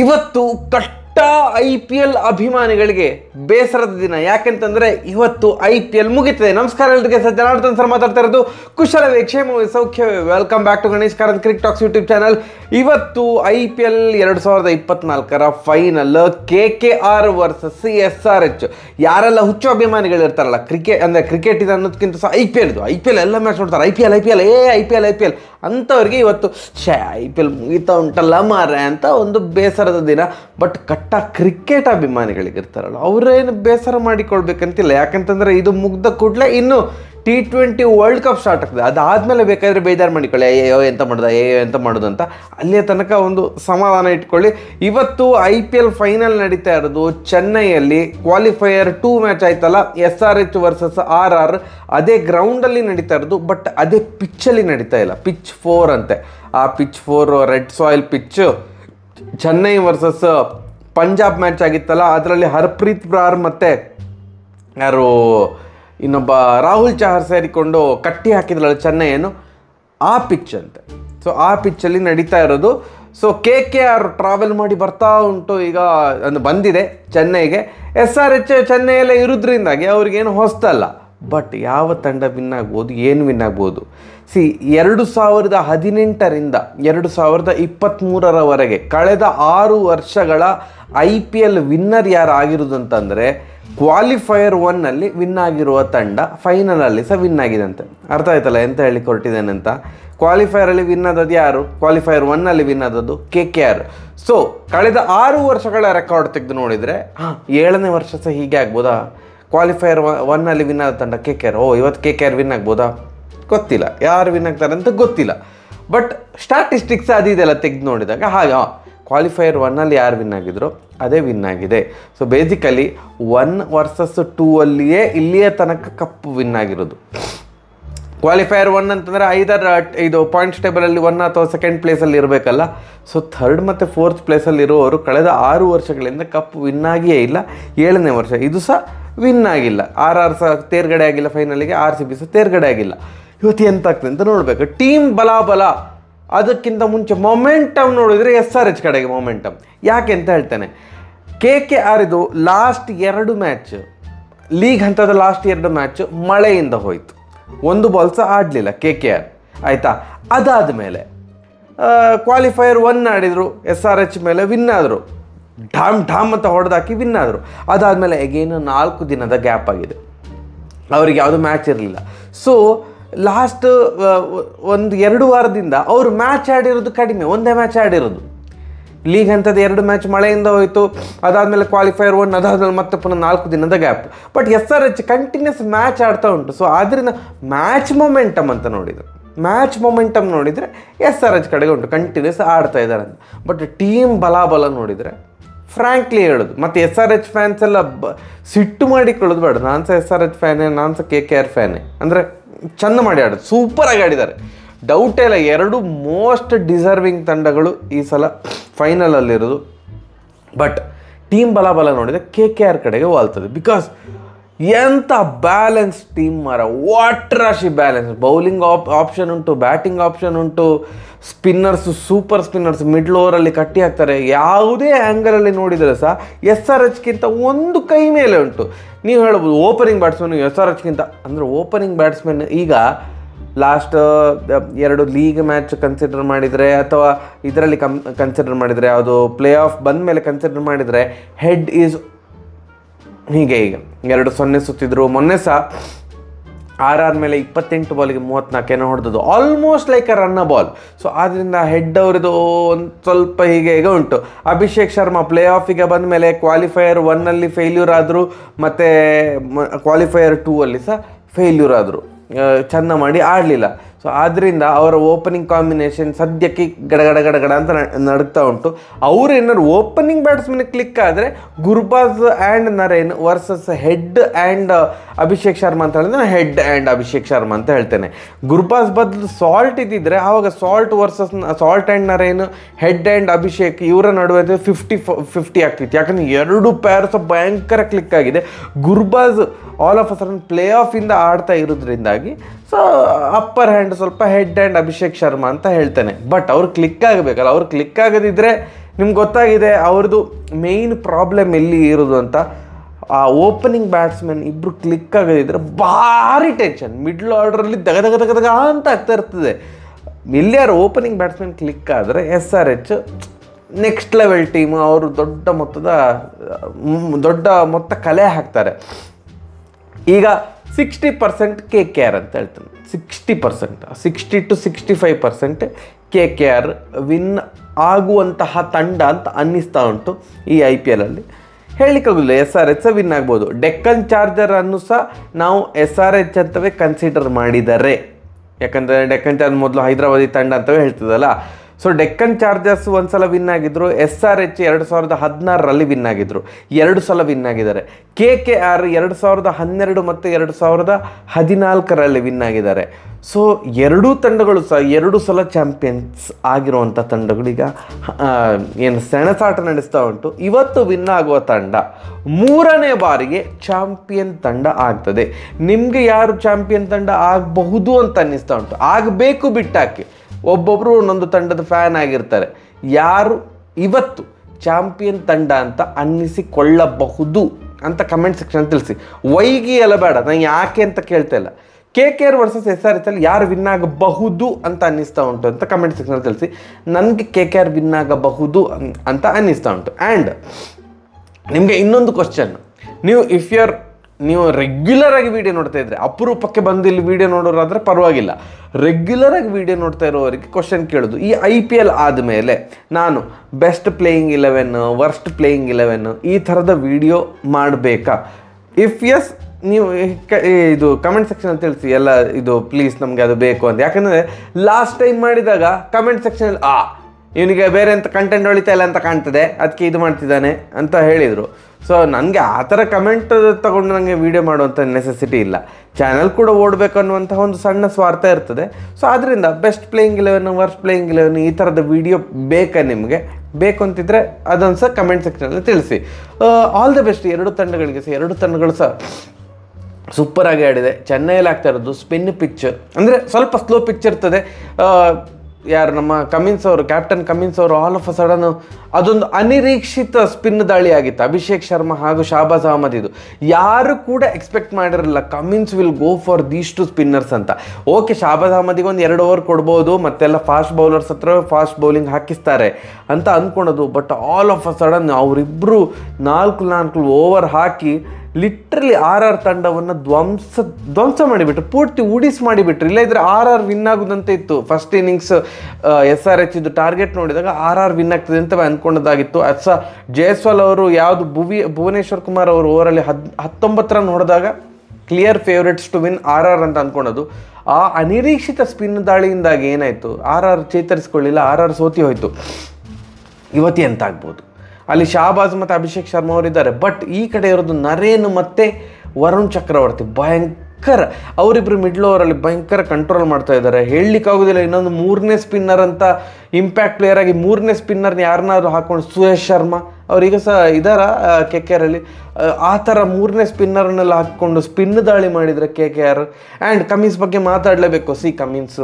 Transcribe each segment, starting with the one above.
ಇವತ್ತು ಕಟ್ಟ I P L ಅಭಿಮಾನಿಗಳಿಗೆ ಬೇಸರದ ದಿನ ಯಾಕೆಂತಂದ್ರೆ ಇವತ್ತು ಐ ಪಿ ಎಲ್ ಮುಗಿತದೆ ನಮಸ್ಕಾರ ಎಲ್ಲರಿಗೆ ಸರ್ ಜನಾರ್ದನ್ ಸರ್ ಮಾತಾಡ್ತಾ ಇರೋದು ಕುಶಲವೇ ಕ್ಷೇಮವೇ ಸೌಖ್ಯವೇ welcome back to Ganesh Karanth Crick Talks YouTube channel ಇವತ್ತು ಐ ಪಿ ಎಲ್ ಎರಡು ಸಾವಿರದ ಇಪ್ಪತ್ನಾಲ್ಕರ final K K R versus C S R H ಯಾರೆಲ್ಲ ಹುಚ್ಚು ಅಭಿಮಾನಿಗಳು ಇರ್ತಾರಲ್ಲ ಕ್ರಿಕೆಟ್ ಅಂದರೆ ಕ್ರಿಕೆಟ್ ಇದೆ ಅನ್ನೋದಕ್ಕಿಂತ ಸಹ ಐ ಪಿ ಇದು ಐ ಪಿ ಎಲ್ ಎಲ್ಲ ಮ್ಯಾಚ್ ನೋಡ್ತಾರೆ I P L I P L ಏ I P L I P L ಅಂಥವ್ರಿಗೆ ಇವತ್ತು ಶೇ ಐ ಪಿ ಎಲ್ ಮುಗಿತಾ ಉಂಟಲ್ಲ ಮಾರೆ ಅಂತ ಒಂದು ಬೇಸರದ ದಿನ ಬಟ್ ಕಟ್ಟ ಕ್ರಿಕೆಟ್ ಅಭಿಮಾನಿಗಳಿಗಿರ್ತಾರಲ್ಲ ಅವರೇನು ಬೇಸರ ಮಾಡಿಕೊಳ್ಬೇಕಂತಿಲ್ಲ ಯಾಕಂತಂದರೆ ಇದು ಮುಗ್ದ ಕೂಡಲೇ ಇನ್ನು T twenty world cup start ಆಗ್ತದೆ ಅದಾದಮೇಲೆ ಬೇಕಾದರೆ ಬೇಜಾರು ಮಾಡಿಕೊಳ್ಳಿ ಅಯ್ಯೋ ಎಂತ ಮಾಡ್ದ ಅಯ್ಯೋ ಎಂತ ಮಾಡೋದು ಅಂತ ಅಲ್ಲಿಯ ತನಕ ಒಂದು ಸಮಾಧಾನ ಇಟ್ಕೊಳ್ಳಿ ಇವತ್ತು ಐ ಪಿ ಎಲ್ ಫೈನಲ್ ನಡೀತಾ ಇರೋದು ಚೆನ್ನೈಯಲ್ಲಿ ಕ್ವಾಲಿಫೈಯರ್ ಟೂ ಮ್ಯಾಚ್ ಆಯ್ತಲ್ಲ S R H versus R R ಅದೇ ಗ್ರೌಂಡಲ್ಲಿ ನಡೀತಾ ಇರೋದು ಬಟ್ ಅದೇ ಪಿಚ್ಚಲ್ಲಿ ನಡೀತಾ ಇಲ್ಲ ಪಿಚ್ ಫೋರ್ ಅಂತೆ ಆ pitch four red soil pitch Chennai versus Punjab match ಆಗಿತ್ತಲ್ಲ ಅದರಲ್ಲಿ ಹರ್ಪ್ರೀತ್ ಬ್ರಾರ್ ಮತ್ತು ಯಾರು ಇನ್ನೊಬ್ಬ ರಾಹುಲ್ ಚಹರ್ ಸೇರಿಕೊಂಡು ಕಟ್ಟಿ ಹಾಕಿದಳು ಚೆನ್ನೈಯನ್ನು ಆ ಪಿಚ್ ಅಂತೆ ಸೊ ಆ ಪಿಚ್ಚಲ್ಲಿ ನಡೀತಾ ಇರೋದು so K K R travel ಮಾಡಿ ಬರ್ತಾ ಉಂಟು ಈಗ ಅದು ಬಂದಿದೆ ಚೆನ್ನೈಗೆ ಎಸ್ ಆರ್ ಎಚ್ ಚೆನ್ನೈಯಲ್ಲೇ ಇರೋದ್ರಿಂದಾಗಿ ಅವ್ರಿಗೇನು ಹೊಸ್ತಲ್ಲ ಬಟ್ ಯಾವ ತಂಡ ವಿನ್ ಆಗ್ಬೋದು ಏನು ವಿನ್ ಆಗ್ಬೋದು ಸಿ ಎರಡು ಸಾವಿರದ ಹದಿನೆಂಟರಿಂದ ಎರಡು ಸಾವಿರದ ಇಪ್ಪತ್ತ್ಮೂರರವರೆಗೆ ಕಳೆದ ಆರು ವರ್ಷಗಳ ಐ ಪಿ ಎಲ್ ವಿನ್ನರ್ ಯಾರು ಆಗಿರೋದು ಅಂತಂದರೆ ಕ್ವಾಲಿಫೈಯರ್ ಒನ್ನಲ್ಲಿ ವಿನ್ ಆಗಿರುವ ತಂಡ ಫೈನಲಲ್ಲಿ ಸಹ ವಿನ್ ಆಗಿದಂತೆ ಅರ್ಥ ಆಯ್ತಲ್ಲ ಎಂತ ಹೇಳಿ ಹೊರಟಿದ್ದೇನೆ ಅಂತ ಕ್ವಾಲಿಫೈಯರಲ್ಲಿ ವಿನ್ ಆದದ್ದು ಯಾರು ಕ್ವಾಲಿಫೈಯರ್ ಒನ್ನಲ್ಲಿ ವಿನ್ ಆದದ್ದು ಕೆ ಕೆ ಆರ್ ಸೊ ಕಳೆದ ಆರು ವರ್ಷಗಳ ರೆಕಾರ್ಡ್ ತೆಗೆದು ನೋಡಿದರೆ ಹಾಂ ಏಳನೇ ವರ್ಷ ಸಹ ಹೀಗೆ ಆಗ್ಬೋದಾ ಕ್ವಾಲಿಫೈಯರ್ ಒನ್ನಲ್ಲಿ ವಿನ್ ಆದ ತಂಡ ಕೆ ಕೆ ಆರ್ ಓ ಇವತ್ತು ಕೆ ಕೆ ಆರ್ ವಿನ್ ಆಗ್ಬೋದಾ ಗೊತ್ತಿಲ್ಲ ಯಾರು ವಿನ್ ಆಗ್ತಾರೆ ಅಂತ ಗೊತ್ತಿಲ್ಲ ಬಟ್ ಸ್ಟಾಟಿಸ್ಟಿಕ್ಸ್ ಅದಿದೆಲ್ಲ ಇದೆಲ್ಲ ತೆಗೆದು ನೋಡಿದಾಗ ಹಾಗೆ ಕ್ವಾಲಿಫೈಯರ್ ಒನ್ನಲ್ಲಿ ಯಾರು ವಿನ್ ಆಗಿದ್ರು ಅದೇ ವಿನ್ ಆಗಿದೆ so basically one versus two ಅಲ್ಲಿಯೇ ಇಲ್ಲಿಯೇ ತನಕ ಕಪ್ ವಿನ್ ಆಗಿರೋದು ಕ್ವಾಲಿಫೈಯರ್ ಒನ್ ಅಂತಂದರೆ ಐದರ ಇದು ಪಾಯಿಂಟ್ಸ್ ಟೇಬಲಲ್ಲಿ ಒನ್ ಅಥವಾ ಸೆಕೆಂಡ್ ಪ್ಲೇಸಲ್ಲಿ ಇರಬೇಕಲ್ಲ ಸೊ ಥರ್ಡ್ ಮತ್ತು ಫೋರ್ತ್ ಪ್ಲೇಸಲ್ಲಿರುವವರು ಕಳೆದ ಆರು ವರ್ಷಗಳಿಂದ ಕಪ್ ವಿನ್ ಆಗಿಯೇ ಇಲ್ಲ ಏಳನೇ ವರ್ಷ ಇದು ಸಹ ವಿನ್ ಆಗಿಲ್ಲ ಆರ್ ಆರ್ ಸಹ ತೇರ್ಗಡೆ ಆಗಿಲ್ಲ ಫೈನಲಿಗೆ ಆರ್ ಸಿ ಬಿ ಸಹ ತೇರ್ಗಡೆ ಆಗಿಲ್ಲ ಇವತ್ತು ಎಂತಾಗ್ತದೆ ಅಂತ ನೋಡಬೇಕು ಟೀಮ್ ಬಲಾಬಲ ಅದಕ್ಕಿಂತ ಮುಂಚೆ ಮೊಮೆಂಟಮ್ ನೋಡಿದರೆ ಎಸ್ ಆರ್ ಎಚ್ ಕಡೆಗೆ ಮೊಮೆಂಟಮ್ ಯಾಕೆ ಅಂತ ಹೇಳ್ತೇನೆ ಕೆ ಕೆ ಆರ್ ಇದು ಲಾಸ್ಟ್ ಎರಡು ಮ್ಯಾಚ್ ಲೀಗ್ ಹಂತದ ಲಾಸ್ಟ್ ಎರಡು ಮ್ಯಾಚ್ ಮಳೆಯಿಂದ ಹೋಯಿತು ಒಂದು ಬಾಲ್ ಸಹ ಆಡಲಿಲ್ಲ ಕೆ ಕೆ ಆರ್ ಆಯಿತಾ ಅದಾದ ಮೇಲೆ ಕ್ವಾಲಿಫೈಯರ್ ಒನ್ ಆಡಿದರು ಎಸ್ ಆರ್ ಎಚ್ ಮೇಲೆ ವಿನ್ ಆದರು ಢಾಮ್ ಢಾಮ್ ಅಂತ ಹೊಡೆದಾಕಿ ವಿನ್ ಆದರು ಅದಾದಮೇಲೆ ಎಗೇನು ನಾಲ್ಕು ದಿನದ ಗ್ಯಾಪ್ ಆಗಿದೆ ಅವರಿಗೆ ಯಾವುದು ಮ್ಯಾಚ್ ಇರಲಿಲ್ಲ ಸೊ ಲಾಸ್ಟ್ uh, ಒಂದು ಎರಡು ವಾರದಿಂದ ಅವರು ಮ್ಯಾಚ್ ಆಡಿರೋದು ಕಡಿಮೆ ಒಂದೇ ಮ್ಯಾಚ್ ಆಡಿರೋದು ಲೀಗ್ ಅಂಥದ್ದು ಎರಡು ಮ್ಯಾಚ್ ಮಳೆಯಿಂದ ಹೋಯಿತು ಅದಾದಮೇಲೆ ಕ್ವಾಲಿಫೈಯರ್ ಒನ್ ಅದಾದಮೇಲೆ ಮತ್ತೆ ಪುನಃ ನಾಲ್ಕು ದಿನದ gap but S R H continues match ಆಡ್ತಾ ಉಂಟು ಸೊ ಆದ್ದರಿಂದ ಮ್ಯಾಚ್ ಮೊಮೆಂಟಮ್ ಅಂತ ನೋಡಿದರು ಮ್ಯಾಚ್ ಮೊಮೆಂಟಮ್ ನೋಡಿದರೆ ಎಸ್ ಆರ್ ಎಚ್ ಕಡೆಗೆ ಉಂಟು ಕಂಟಿನ್ಯೂಸ್ ಆಡ್ತಾ ಇದ್ದಾರೆ ಅಂತ ಬಟ್ ಟೀಮ್ ಬಲಾಬಲ ನೋಡಿದರೆ ಫ್ರ್ಯಾಂಕ್ಲಿ ಹೇಳೋದು ಮತ್ತು ಎಸ್ ಆರ್ ಎಚ್ ಫ್ಯಾನ್ಸ್ ಎಲ್ಲ ಬ ಸಿಟ್ಟು ಮಾಡಿಕೊಳ್ಳೋದು ಬೇಡ ನಾನು ಸಹ ಎಸ್ ಆರ್ ಎಚ್ ಫ್ಯಾನೇ ನಾನು ಸಹ ಕೆ ಕೆ ಆರ್ ಫ್ಯಾನೇ ಅಂದರೆ ಚೆಂದ ಮಾಡಿ ಆಡೋದು ಸೂಪರಾಗಿ ಆಡಿದ್ದಾರೆ ಡೌಟೇ ಇಲ್ಲ ಎರಡು ಮೋಸ್ಟ್ ಡಿಸರ್ವಿಂಗ್ ತಂಡಗಳು ಈ ಸಲ ಫೈನಲಲ್ಲಿರೋದು ಬಟ್ ಟೀಮ್ ಬಲ ಬಲ ನೋಡಿದರೆ ಕೆ ಕೆ ಆರ್ ಕಡೆಗೆ ವಾಲ್ತದೆ ಬಿಕಾಸ್ ಎಂಥ ಬ್ಯಾಲೆನ್ಸ್ ಟೀಮ್ ಮರ ವಾಟ್ರಾಶಿ ಬ್ಯಾಲೆನ್ಸ್ ಬೌಲಿಂಗ್ ಆಪ್ ಆಪ್ಷನ್ ಉಂಟು ಬ್ಯಾಟಿಂಗ್ ಆಪ್ಷನ್ ಉಂಟು ಸ್ಪಿನ್ನರ್ಸು ಸೂಪರ್ ಸ್ಪಿನ್ನರ್ಸ್ ಮಿಡ್ಲ್ ಓವರಲ್ಲಿ ಕಟ್ಟಿ ಹಾಕ್ತಾರೆ ಯಾವುದೇ ಆ್ಯಂಗಲಲ್ಲಿ ನೋಡಿದರೆ ಸಹ ಎಸ್ ಆರ್ ಎಚ್ಗಿಂತ ಒಂದು ಕೈ ಮೇಲೆ ಉಂಟು ನೀವು ಹೇಳ್ಬೋದು ಓಪನಿಂಗ್ ಬ್ಯಾಟ್ಸ್ಮನ್ ಎಸ್ ಆರ್ ಎಚ್ಗಿಂತ ಅಂದರೆ ಓಪನಿಂಗ್ ಬ್ಯಾಟ್ಸ್ಮನ್ ಈಗ ಲಾಸ್ಟ್ ಎರಡು ಲೀಗ್ ಮ್ಯಾಚ್ ಕನ್ಸಿಡರ್ ಮಾಡಿದರೆ ಅಥವಾ ಇದರಲ್ಲಿ ಕಮ್ ಕನ್ಸಿಡರ್ ಮಾಡಿದರೆ ಅದು ಪ್ಲೇ ಆಫ್ ಬಂದ ಮೇಲೆ ಕನ್ಸಿಡರ್ ಮಾಡಿದರೆ ಹೆಡ್ ಈಸ್ ಹೀಗೆ ಈಗ ಎರಡು ಸೊನ್ನೆ ಸುತ್ತಿದ್ರು ಮೊನ್ನೆ ಸಹ ಆರಾದ ಮೇಲೆ ಇಪ್ಪತ್ತೆಂಟು ಬಾಲಿಗೆ ಮೂವತ್ತ್ನಾಲ್ಕೇನೋ ಹೊಡೆದದ್ದು almost like a run a ball so ಆದ್ದರಿಂದ ಹೆಡ್ ಅವ್ರದ್ದು ಒಂದು ಸ್ವಲ್ಪ ಹೀಗೆ ಹೀಗೆ ಉಂಟು ಅಭಿಷೇಕ್ ಶರ್ಮಾ ಪ್ಲೇ ಆಫಿಗೆ ಬಂದ ಮೇಲೆ ಕ್ವಾಲಿಫೈಯರ್ ಒನ್ನಲ್ಲಿ ಫೇಲ್ಯೂರ್ ಆದರು ಮತ್ತು ಕ್ವಾಲಿಫೈಯರ್ ಟೂ ಅಲ್ಲಿ ಸಹ ಫೇಲ್ಯೂರ್ ಆದರು ಚೆಂದ ಮಾಡಿ ಆಡಲಿಲ್ಲ ಸೊ ಆದ್ದರಿಂದ ಅವರ ಓಪನಿಂಗ್ ಕಾಂಬಿನೇಷನ್ ಸದ್ಯಕ್ಕೆ ಗಡಗಡ ಗಡಗಡ ಅಂತ ನಡ್ತಾ ಉಂಟು ಅವರು ಏನಾದ್ರು ಓಪನಿಂಗ್ ಬ್ಯಾಟ್ಸ್ಮನ್ ಕ್ಲಿಕ್ ಆದರೆ Gurbaz and Narine versus Head and Abhishek Sharma ಅಂತ ಹೇಳಿದ್ರೆ ನಾನು ಹೆಡ್ ಆ್ಯಂಡ್ ಅಭಿಷೇಕ್ ಶರ್ಮಾ ಅಂತ ಹೇಳ್ತೇನೆ ಗುರ್ಬಾಜ್ ಬದಲು ಸಾಲ್ಟ್ ಇದ್ದಿದ್ರೆ ಆವಾಗ Salt versus Salt and Narine Head and Abhishek ಇವರ ನಡುವೆ ಫಿಫ್ಟಿ ಫಿಫ್ಟಿ ಆಗ್ತಿತ್ತು ಯಾಕಂದರೆ ಎರಡು ಪ್ಯಾರ್ಸ್ ಭಯಂಕರ ಕ್ಲಿಕ್ ಆಗಿದೆ Gurbaz all of a sudden play ಆಫಿಂದ ಆಡ್ತಾ ಇರೋದ್ರಿಂದಾಗಿ ಸೊ ಅಪ್ಪರ್ ಹ್ಯಾಂಡ್ ಸ್ವಲ್ಪ ಹೆಡ್ ಆ್ಯಂಡ್ ಅಭಿಷೇಕ್ ಶರ್ಮಾ ಅಂತ ಹೇಳ್ತಾನೆ ಬಟ್ ಅವ್ರು ಕ್ಲಿಕ್ ಆಗಬೇಕಲ್ಲ ಅವ್ರು ಕ್ಲಿಕ್ ಆಗದಿದ್ದರೆ ನಿಮ್ಗೆ ಗೊತ್ತಾಗಿದೆ ಅವ್ರದ್ದು ಮೇಯ್ನ್ ಪ್ರಾಬ್ಲಮ್ ಎಲ್ಲಿ ಇರೋದು ಅಂತ ಆ ಓಪನಿಂಗ್ ಬ್ಯಾಟ್ಸ್ಮನ್ ಇಬ್ಬರು ಕ್ಲಿಕ್ ಆಗದಿದ್ದರೆ ಭಾರಿ ಟೆನ್ಷನ್ ಮಿಡ್ಲ್ ಆರ್ಡ್ರಲ್ಲಿ ದಗ ದಗ ದಗ ಅಂತ ಆಗ್ತಾ ಇರ್ತದೆ ಎಲ್ಲಿಯಾರು ಓಪನಿಂಗ್ ಬ್ಯಾಟ್ಸ್ಮನ್ ಕ್ಲಿಕ್ ಆದರೆ S R H next level team ಅವರು ದೊಡ್ಡ ಮೊತ್ತದ ದೊಡ್ಡ ಮೊತ್ತ ಕಲೆ ಹಾಕ್ತಾರೆ ಈಗ sixty percent K K R ಅಂತ ಹೇಳ್ತಾನೆ sixty percent sixty two sixty five percent K K R win ಆಗುವಂತಹ ತಂಡ ಅಂತ ಅನ್ನಿಸ್ತಾ ಉಂಟು ಈ ಐ ಪಿ ಎಲಲ್ಲಿ ಹೇಳಲಿಕ್ಕಾಗಲಿಲ್ಲ ಎಸ್ ಆರ್ ಎಚ್ ವಿನ್ ಆಗ್ಬೋದು ಡೆಕ್ಕನ್ ಚಾರ್ಜರ್ ಅನ್ನು ಸಹ ನಾವು ಎಸ್ ಆರ್ ಎಚ್ ಅಂತವೇ ಕನ್ಸಿಡರ್ ಮಾಡಿದರೆ ಯಾಕಂದರೆ ಡೆಕ್ಕನ್ ಚಾರ್ಜ್ ಮೊದಲು ಹೈದರಾಬಾದಿ ತಂಡ ಅಂತವೇ ಹೇಳ್ತದಲ್ಲ ಸೊ ಡೆಕ್ಕನ್ ಚಾರ್ಜರ್ಸ್ ಸಲ ವಿನ್ ಆಗಿದ್ರು ಎಸ್ ಆರ್ ಎಚ್ ಎರಡು ಸಾವಿರದ ಹದಿನಾರರಲ್ಲಿ ವಿನ್ ಆಗಿದ್ರು ಎರಡು ಸಲ ವಿನ್ ಆಗಿದ್ದಾರೆ ಕೆ ಕೆ ಆರ್ ಎರಡು ಸಾವಿರದ ಹನ್ನೆರಡು ಮತ್ತು ಎರಡು ಸಾವಿರದ ಹದಿನಾಲ್ಕರಲ್ಲಿ ವಿನ್ ಆಗಿದ್ದಾರೆ ಸೊ ಎರಡೂ ತಂಡಗಳು ಸಹ ಎರಡು ಸಲ ಚಾಂಪಿಯನ್ಸ್ ಆಗಿರುವಂಥ ತಂಡಗಳೀಗ ಏನು ಸೆಣಸಾಟ ನಡೆಸ್ತಾ ಉಂಟು ಇವತ್ತು ವಿನ್ ಆಗುವ ತಂಡ ಮೂರನೇ ಬಾರಿಗೆ ಚಾಂಪಿಯನ್ ತಂಡ ಆಗ್ತದೆ ನಿಮಗೆ ಯಾರು ಚಾಂಪಿಯನ್ ತಂಡ ಆಗಬಹುದು ಅಂತ ಅನ್ನಿಸ್ತಾ ಉಂಟು ಆಗಬೇಕು ಬಿಟ್ಟಾಕೆ ಒಬ್ಬೊಬ್ಬರು ಒಂದೊಂದು ತಂಡದ ಫ್ಯಾನ್ ಆಗಿರ್ತಾರೆ ಯಾರು ಇವತ್ತು ಚಾಂಪಿಯನ್ ತಂಡ ಅಂತ ಅನ್ನಿಸಿಕೊಳ್ಳಬಹುದು ಅಂತ ಕಮೆಂಟ್ ಸೆಕ್ಷನ್ ತಿಳಿಸಿ ವೈಗಿ ಎಲ್ಲ ಬೇಡ ನಾನು ಯಾಕೆ ಅಂತ ಕೇಳ್ತಾ ಇಲ್ಲ K K R versus S R S ಅಲ್ಲಿ ಯಾರು ವಿನ್ ಆಗಬಹುದು ಅಂತ ಅನ್ನಿಸ್ತಾ ಉಂಟು ಅಂತ ಕಮೆಂಟ್ ಸೆಕ್ಷನ್ ತಿಳಿಸಿ ನನಗೆ ಕೆ ಕೆ ಆರ್ ವಿನ್ ಆಗಬಹುದು ಅಂತ ಅನ್ನಿಸ್ತಾ ಉಂಟು ಆ್ಯಂಡ್ ನಿಮಗೆ ಇನ್ನೊಂದು ಕ್ವಶನ್ ನೀವು ಇಫ್ ಯು ಆರ್ ನೀವು ರೆಗ್ಯುಲರ್ ಆಗಿ ವಿಡಿಯೋ ನೋಡ್ತಾ ಇದ್ರೆ ಅಪರೂಪಕ್ಕೆ ಬಂದು ಇಲ್ಲಿ ವೀಡಿಯೋ ನೋಡೋರಾದರೆ ಪರವಾಗಿಲ್ಲ ರೆಗ್ಯುಲರ್ ಆಗಿ ವೀಡಿಯೋ ನೋಡ್ತಾ ಇರೋವರಿಗೆ ಕ್ವಶನ್ ಕೇಳೋದು ಈ ಐ ಪಿ ಎಲ್ ಆದಮೇಲೆ ನಾನು best playing eleven worst playing eleven ಈ ಥರದ ವಿಡಿಯೋ ಮಾಡಬೇಕಾ ಇಫ್ ಎಸ್ ನೀವು ಇದು ಕಮೆಂಟ್ ಸೆಕ್ಷನ್ ತಿಳಿಸಿ ಎಲ್ಲ ಇದು ಪ್ಲೀಸ್ ನಮಗೆ ಅದು ಬೇಕು ಅಂತ ಯಾಕಂದರೆ ಲಾಸ್ಟ್ ಟೈಮ್ ಮಾಡಿದಾಗ ಕಮೆಂಟ್ ಸೆಕ್ಷನಲ್ಲಿ ಆ ಇವನಿಗೆ ಬೇರೆ ಅಂತ ಕಂಟೆಂಟ್ ಹೊಳಿತಾ ಇಲ್ಲ ಅಂತ ಕಾಣ್ತದೆ ಅದಕ್ಕೆ ಇದು ಮಾಡ್ತಿದ್ದಾನೆ ಅಂತ ಹೇಳಿದರು ಸೊ ನನಗೆ ಆ ಥರ ಕಮೆಂಟ್ ತಗೊಂಡು ನನಗೆ ವೀಡಿಯೋ ಮಾಡುವಂಥ ನೆಸೆಸಿಟಿ ಇಲ್ಲ ಚಾನಲ್ ಕೂಡ ಓಡಬೇಕು ಅನ್ನುವಂಥ ಒಂದು ಸಣ್ಣ ಸ್ವಾರ್ಥ ಇರ್ತದೆ ಸೊ ಆದ್ದರಿಂದ best playing eleven worst playing eleven ಈ ಥರದ ವೀಡಿಯೋ ಬೇಕಾ ನಿಮಗೆ ಬೇಕು ಅಂತಿದ್ರೆ ಅದೊಂದು ಸಹ ಕಮೆಂಟ್ ಸೆಕ್ಷನಲ್ಲಿ ತಿಳಿಸಿ ಆಲ್ ದ ಬೆಸ್ಟ್ ಎರಡು ತಂಡಗಳಿಗೆ ಸಹ ಎರಡು ತಂಡಗಳು ಸಹ ಸೂಪರಾಗಿ ಆಡಿದೆ ಚೆನ್ನೈಯಲ್ಲಿ ಆಗ್ತಾ ಇರೋದು ಸ್ಪಿನ್ ಪಿಚ್ಚರ್ ಅಂದರೆ ಸ್ವಲ್ಪ ಸ್ಲೋ ಪಿಚ್ ಇರ್ತದೆ uh, ಯಾರು ನಮ್ಮ ಕಮಿನ್ಸ್ ಅವರು ಕ್ಯಾಪ್ಟನ್ ಕಮಿನ್ಸ್ ಅವರು ಆಲ್ ಆಫ್ ಅ ಸಡನ್ ಅದೊಂದು ಅನಿರೀಕ್ಷಿತ ಸ್ಪಿನ್ ದಾಳಿ ಆಗಿತ್ತು ಅಭಿಷೇಕ್ ಶರ್ಮಾ ಹಾಗೂ ಶಾಬಾಜ್ ಅಹಮದ್ ಇದು ಯಾರು ಕೂಡ ಎಕ್ಸ್ಪೆಕ್ಟ್ ಮಾಡಿರಲಿಲ್ಲ Cummins will go for these two spinners ಅಂತ ಓಕೆ ಶಾಬಾಜ್ ಅಹಮದಿಗೆ ಒಂದು ಎರಡು ಓವರ್ ಕೊಡ್ಬೋದು ಮತ್ತೆಲ್ಲ ಫಾಸ್ಟ್ ಬೌಲರ್ಸ್ ಹತ್ರ ಫಾಸ್ಟ್ ಬೌಲಿಂಗ್ ಹಾಕಿಸ್ತಾರೆ ಅಂತ ಅಂದ್ಕೊಳೋದು but all of a sudden ಅವರಿಬ್ಬರು ನಾಲ್ಕು ನಾಲ್ಕು ಓವರ್ ಹಾಕಿ ಲಿಟ್ರಲಿ ಆರ್ ಆರ್ ತಂಡವನ್ನು ಧ್ವಂಸ ಧ್ವಂಸ ಮಾಡಿಬಿಟ್ರು ಪೂರ್ತಿ ಉಡಿಸ್ ಮಾಡಿಬಿಟ್ರು ಇಲ್ಲ ಇದ್ರೆ ಆರ್ ಆರ್ ವಿನ್ ಆಗುದಂತೆ ಇತ್ತು first innings S R H ಇದು ಟಾರ್ಗೆಟ್ ನೋಡಿದಾಗ ಆರ್ ಆರ್ ವಿನ್ ಆಗ್ತದೆ ಅಂತ ಅಂದ್ಕೊಂಡದಾಗಿತ್ತು ಅಸ ಜಯಸ್ವಾಲ್ ಅವರು ಯಾವುದು ಭುವಿ ಭುವನೇಶ್ವರ್ ಕುಮಾರ್ ಅವರು ಓವರಲ್ಲಿ ಹದ್ ಹತ್ತೊಂಬತ್ತು ರನ್ ಹೊಡೆದಾಗ clear favourites to win R R ಅಂತ ಅಂದ್ಕೊಂಡದು ಆ ಅನಿರೀಕ್ಷಿತ ಸ್ಪಿನ್ ದಾಳಿಯಿಂದಾಗಿ ಏನಾಯಿತು ಆರ್ ಆರ್ ಚೇತರಿಸ್ಕೊಳ್ಳಿಲ್ಲ ಆರ್ ಆರ್ ಸೋತಿ ಹೋಯಿತು ಅಂತ ಆಗ್ಬೋದು ಅಲ್ಲಿ ಶಹಬಾಜ್ ಮತ್ತು ಅಭಿಷೇಕ್ ಶರ್ಮಾ ಅವರಿದ್ದಾರೆ ಬಟ್ ಈ ಕಡೆ ಇರೋದು ನರೇನ್ ಮತ್ತು ವರುಣ್ ಚಕ್ರವರ್ತಿ ಭಯಂಕರ ಅವರಿಬ್ಬರು ಮಿಡ್ಲ್ ಓವರಲ್ಲಿ ಭಯಂಕರ ಕಂಟ್ರೋಲ್ ಮಾಡ್ತಾ ಇದ್ದಾರೆ ಹೇಳಲಿಕ್ಕಾಗೋದಿಲ್ಲ ಇನ್ನೊಂದು ಮೂರನೇ ಸ್ಪಿನ್ನರ್ ಅಂತ ಇಂಪ್ಯಾಕ್ಟ್ ಪ್ಲೇಯರ್ ಆಗಿ ಮೂರನೇ ಸ್ಪಿನ್ನರ್ನ ಯಾರನ್ನಾದ್ರೂ ಹಾಕೊಂಡು ಸುಯೇಶ್ ಶರ್ಮಾ ಅವ್ರೀಗ ಸಹ ಇದ್ದಾರ ಕೆ ಕೆ ಆರಲ್ಲಿ ಆ ಥರ ಮೂರನೇ ಸ್ಪಿನ್ನರ್ನೆಲ್ಲ ಹಾಕ್ಕೊಂಡು ಸ್ಪಿನ್ ದಾಳಿ ಮಾಡಿದರೆ K K R and Cummins ಬಗ್ಗೆ ಮಾತಾಡಲೇಬೇಕು see Cummins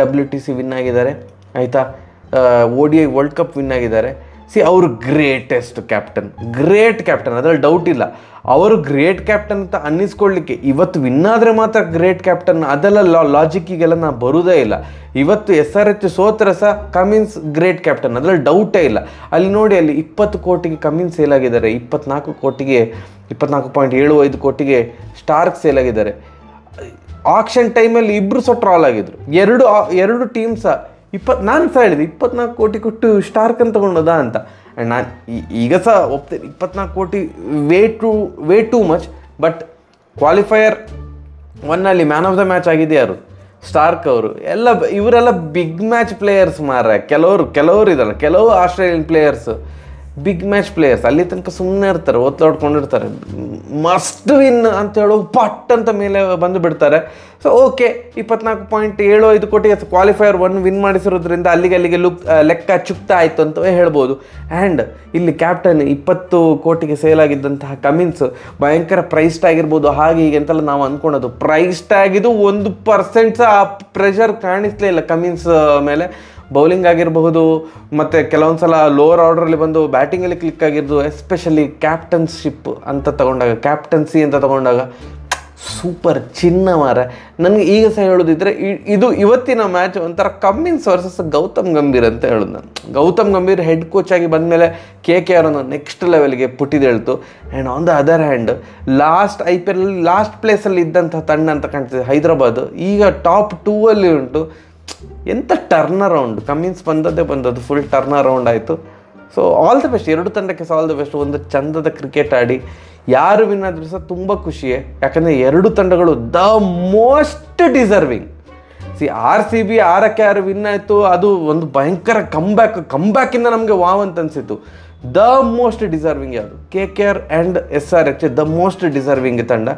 W T C win ಆಗಿದ್ದಾರೆ ಆಯಿತಾ O D I world cup win ಆಗಿದ್ದಾರೆ ಸಿ ಅವರು ಗ್ರೇಟೆಸ್ಟ್ ಕ್ಯಾಪ್ಟನ್ ಗ್ರೇಟ್ ಕ್ಯಾಪ್ಟನ್ ಅದರಲ್ಲಿ ಡೌಟ್ ಇಲ್ಲ ಅವರು ಗ್ರೇಟ್ ಕ್ಯಾಪ್ಟನ್ ಅಂತ ಅನ್ನಿಸ್ಕೊಳ್ಳಿಕ್ಕೆ ಇವತ್ತು ವಿನ್ ಆದರೆ ಮಾತ್ರ ಗ್ರೇಟ್ ಕ್ಯಾಪ್ಟನ್ ಅದೆಲ್ಲ ಲಾ ಲಾಜಿಕ್ಕಿಗೆಲ್ಲ ನಾನು ಬರೋದೇ ಇಲ್ಲ ಇವತ್ತು ಎಸ್ ಆರ್ ಎಚ್ ಸೋತ್ರ ಸಹ ಕಮಿನ್ಸ್ ಗ್ರೇಟ್ ಕ್ಯಾಪ್ಟನ್ ಅದರಲ್ಲಿ ಡೌಟೇ ಇಲ್ಲ ಅಲ್ಲಿ ನೋಡಿ ಅಲ್ಲಿ ಇಪ್ಪತ್ತು ಕೋಟಿಗೆ ಕಮಿನ್ಸ್ ಸೇಲ್ ಆಗಿದ್ದಾರೆ ಇಪ್ಪತ್ನಾಲ್ಕು ಕೋಟಿಗೆ ಇಪ್ಪತ್ನಾಲ್ಕು ಪಾಯಿಂಟ್ ಏಳು ಐದು ಕೋಟಿಗೆ ಸ್ಟಾರ್ಕ್ ಸೇಲ್ ಆಗಿದ್ದಾರೆ ಆಕ್ಷನ್ ಟೈಮಲ್ಲಿ ಇಬ್ಬರು ಸಹ ಟ್ರಾಲ್ ಆಗಿದ್ರು ಎರಡು ಎರಡು ಟೀಮ್ ಸಹ ಇಪ್ಪತ್ತು ನಾನು ಸಹ ಹೇಳಿದೆ ಇಪ್ಪತ್ನಾಲ್ಕು ಕೋಟಿ ಕೊಟ್ಟು ಸ್ಟಾರ್ಕ್ ಅಂತ ತೊಗೊಂಡದ ಅಂತ ಆ್ಯಂಡ್ ನಾನು ಈಗ ಸಹ ಒಪ್ತೇನೆ ಇಪ್ಪತ್ನಾಲ್ಕು ಕೋಟಿ way too way too much but qualifier ಒನ್ನಲ್ಲಿ ಮ್ಯಾನ್ ಆಫ್ ದ ಮ್ಯಾಚ್ ಆಗಿದೆ ಯಾರು ಸ್ಟಾರ್ಕ್ ಅವರು ಎಲ್ಲ ಇವರೆಲ್ಲ ಬಿಗ್ ಮ್ಯಾಚ್ ಪ್ಲೇಯರ್ಸ್ ಮಾರ ಕೆಲವರು ಕೆಲವರು ಇದ್ದಾರೆ ಕೆಲವು Australian players big match players ಅಲ್ಲಿ ತನಕ ಸುಮ್ಮನೆ ಇರ್ತಾರೆ ಒತ್ತಾಡ್ಕೊಂಡಿರ್ತಾರೆ ಮಸ್ಟ್ ವಿನ್ ಅಂತ ಹೇಳೋ ಪಟ್ ಅಂತ ಮೇಲೆ ಬಂದು ಬಿಡ್ತಾರೆ ಸೊ ಓಕೆ ಇಪ್ಪತ್ನಾಲ್ಕು ಪಾಯಿಂಟ್ ಏಳು ಐದು ಕೋಟಿ ಕ್ವಾಲಿಫೈಯರ್ ಒನ್ ವಿನ್ ಮಾಡಿಸಿರೋದ್ರಿಂದ ಅಲ್ಲಿಗೆ ಅಲ್ಲಿಗೆ ಲುಕ್ ಲೆಕ್ಕ ಚುಕ್ತ ಆಯಿತು ಅಂತ ಹೇಳ್ಬೋದು ಆ್ಯಂಡ್ ಇಲ್ಲಿ ಕ್ಯಾಪ್ಟನ್ ಇಪ್ಪತ್ತು ಕೋಟಿಗೆ ಸೇಲ್ ಆಗಿದ್ದಂತಹ ಕಮಿನ್ಸ್ ಭಯಂಕರ ಪ್ರೈಸ್ಡ್ ಆಗಿರ್ಬೋದು ಹಾಗೆ ಹೀಗೆ ಅಂತೆಲ್ಲ ನಾವು ಅಂದ್ಕೊಳೋದು ಪ್ರೈಸ್ಡ್ ಆಗಿದ್ದು ಒಂದು ಪರ್ಸೆಂಟ್ ಸಹ ಆ ಪ್ರೆಷರ್ ಕಾಣಿಸ್ಲೇ ಇಲ್ಲ ಕಮಿನ್ಸ್ ಮೇಲೆ ಬೌಲಿಂಗ್ ಆಗಿರಬಹುದು ಮತ್ತು ಕೆಲವೊಂದು ಸಲ ಲೋವರ್ ಆರ್ಡ್ರಲ್ಲಿ ಬಂದು ಬ್ಯಾಟಿಂಗಲ್ಲಿ ಕ್ಲಿಕ್ ಆಗಿರ್ದು ಎಸ್ಪೆಷಲಿ ಕ್ಯಾಪ್ಟನ್ಶಿಪ್ ಅಂತ ತಗೊಂಡಾಗ ಕ್ಯಾಪ್ಟನ್ಸಿ ಅಂತ ತಗೊಂಡಾಗ ಸೂಪರ್ ಚಿನ್ನ ಮಾರ ನನಗೆ ಈಗ ಸಹ ಹೇಳೋದಿದ್ರೆ ಇದು ಇವತ್ತಿನ ಮ್ಯಾಚ್ ಒಂಥರ ಕಮ್ಮಿನ್ಸ್ ವರ್ಸಸ್ ಗೌತಮ್ ಗಂಭೀರ್ ಅಂತ ಹೇಳೋದು ನಾನು ಗೌತಮ್ ಗಂಭೀರ್ ಹೆಡ್ ಕೋಚ್ ಆಗಿ ಬಂದಮೇಲೆ ಕೆ ಕೆ ಆರ್ ಅನ್ನೋ ನೆಕ್ಸ್ಟ್ ಲೆವೆಲ್ಗೆ ಪುಟ್ಟಿದೇಳ್ತು and on the other hand last I P L last ಪ್ಲೇಸಲ್ಲಿ ಇದ್ದಂಥ ತಂಡ ಅಂತ ಕಾಣ್ತಿದೆ ಹೈದರಾಬಾದ್ ಈಗ ಟಾಪ್ ಟೂ ಅಲ್ಲಿ ಉಂಟು ಎಂಥ ಟರ್ನ್ ಅರೌಂಡ್ ಕಮ್ಮಿನ್ಸ್ ಬಂದದ್ದೇ ಬಂದದ್ದು ಫುಲ್ ಟರ್ನ್ ಅರೌಂಡ್ ಆಯಿತು ಸೊ ಆಲ್ ದ ಬೆಸ್ಟ್ ಎರಡು ತಂಡಕ್ಕೆ ಸಹ ಆಲ್ ದ ಬೆಸ್ಟ್ ಒಂದು ಚಂದದ ಕ್ರಿಕೆಟ್ ಆಡಿ ಯಾರು ವಿನ್ ಆದರೂ ಸಹ ತುಂಬ ಖುಷಿಯೇ ಯಾಕಂದರೆ ಎರಡು ತಂಡಗಳು the most deserving C R C B ಆರಕ್ಕೆ ಯಾರು ವಿನ್ ಆಯಿತು ಅದು ಒಂದು ಭಯಂಕರ ಕಂಬ್ಯಾಕ್ ಕಂಬ್ಯಾಕಿಂದ ನಮಗೆ ವಾವ್ ಅಂತ ಅನಿಸಿತು ದ ಮೋಸ್ಟ್ ಡಿಸರ್ವಿಂಗ್ ಯಾವುದು K K R and S R H the most deserving ತಂಡ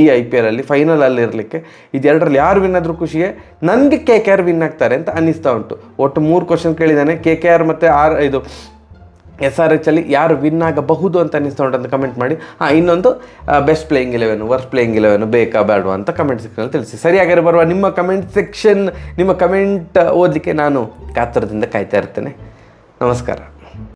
ಈ ಐ ಪಿ ಎಲಲ್ಲಿ ಫೈನಲಲ್ಲಿ ಇರಲಿಕ್ಕೆ ಇದೆರಡರಲ್ಲಿ ಯಾರು ವಿನ್ ಆದರೂ ಖುಷಿಯೇ ನನಗೆ ಕೆ ಕೆ ಆರ್ ವಿನ್ ಆಗ್ತಾರೆ ಅಂತ ಅನ್ನಿಸ್ತಾ ಉಂಟು ಒಟ್ಟು ಮೂರು ಕ್ವಶನ್ ಕೇಳಿದ್ದಾನೆ ಕೆ ಕೆ ಆರ್ ಮತ್ತು ಆರ್ ಇದು ಎಸ್ ಆರ್ ಎಚ್ ಅಲ್ಲಿ ಯಾರು ವಿನ್ ಆಗಬಹುದು ಅಂತ ಅನ್ನಿಸ್ತಾ ಉಂಟು ಅಂತ ಕಮೆಂಟ್ ಮಾಡಿ ಹಾಂ ಇನ್ನೊಂದು best playing eleven worst playing eleven ಬೇಕಾ ಬೇಡವಾ ಅಂತ ಕಮೆಂಟ್ ಸೆಕ್ಷನಲ್ಲಿ ತಿಳಿಸಿ ಸರಿಯಾಗಿರೋ ಬರುವ ನಿಮ್ಮ ಕಮೆಂಟ್ ಸೆಕ್ಷನ್ ನಿಮ್ಮ ಕಮೆಂಟ್ ಓದಲಿಕ್ಕೆ ನಾನು ಕಾತರದಿಂದ ಕಾಯ್ತಾ ಇರ್ತೇನೆ ನಮಸ್ಕಾರ